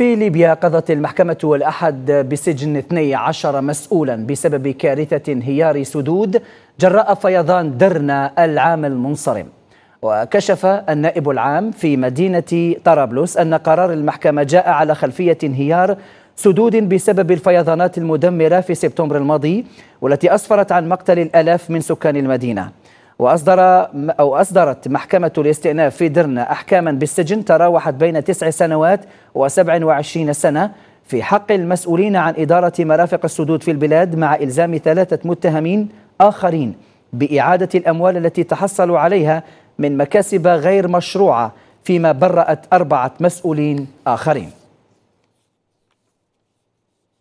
في ليبيا قضت المحكمة الأحد بسجن 12 مسؤولا بسبب كارثة انهيار سدود جراء فيضان درنا العام المنصرم وكشف النائب العام في مدينة طرابلس أن قرار المحكمة جاء على خلفية انهيار سدود بسبب الفيضانات المدمرة في سبتمبر الماضي والتي أسفرت عن مقتل الألاف من سكان المدينة وأصدر أو أصدرت محكمة الاستئناف في درنا أحكاما بالسجن تراوحت بين تسع سنوات وسبع وعشرين سنة في حق المسؤولين عن إدارة مرافق السدود في البلاد مع إلزام ثلاثة متهمين آخرين بإعادة الأموال التي تحصلوا عليها من مكاسب غير مشروعة فيما برأت أربعة مسؤولين آخرين